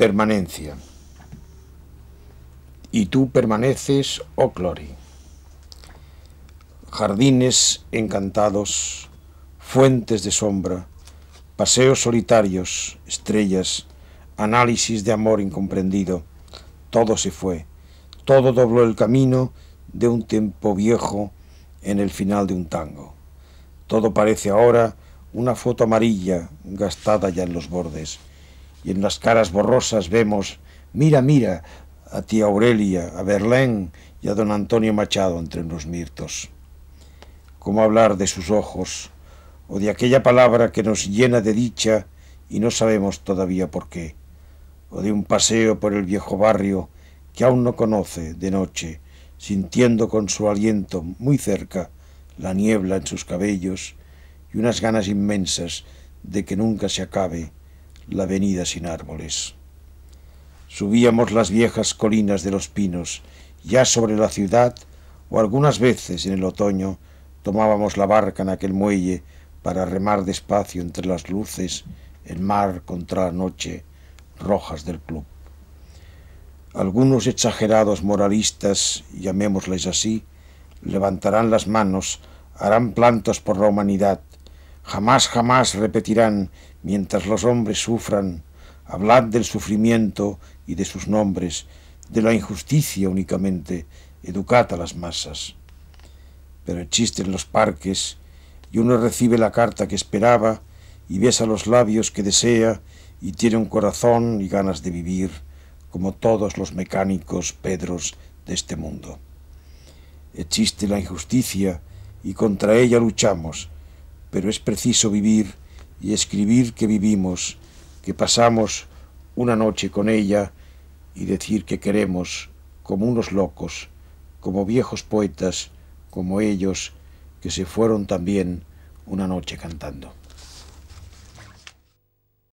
Permanencia. Y tú permaneces, oh clori Jardines encantados, fuentes de sombra, paseos solitarios, estrellas, análisis de amor incomprendido. Todo se fue, todo dobló el camino de un tiempo viejo en el final de un tango. Todo parece ahora una foto amarilla gastada ya en los bordes y en las caras borrosas vemos, mira, mira, a tía Aurelia, a Berlín y a don Antonio Machado entre los mirtos. ¿Cómo hablar de sus ojos o de aquella palabra que nos llena de dicha y no sabemos todavía por qué? ¿O de un paseo por el viejo barrio que aún no conoce de noche, sintiendo con su aliento muy cerca la niebla en sus cabellos y unas ganas inmensas de que nunca se acabe? la avenida sin árboles. Subíamos las viejas colinas de los pinos, ya sobre la ciudad, o algunas veces en el otoño tomábamos la barca en aquel muelle para remar despacio entre las luces, el mar contra la noche, rojas del club. Algunos exagerados moralistas, llamémosles así, levantarán las manos, harán plantas por la humanidad, Jamás, jamás repetirán, mientras los hombres sufran, hablad del sufrimiento y de sus nombres, de la injusticia únicamente, educad a las masas. Pero existen los parques, y uno recibe la carta que esperaba, y besa los labios que desea, y tiene un corazón y ganas de vivir, como todos los mecánicos pedros de este mundo. Existe la injusticia, y contra ella luchamos, pero es preciso vivir y escribir que vivimos, que pasamos una noche con ella y decir que queremos, como unos locos, como viejos poetas, como ellos, que se fueron también una noche cantando.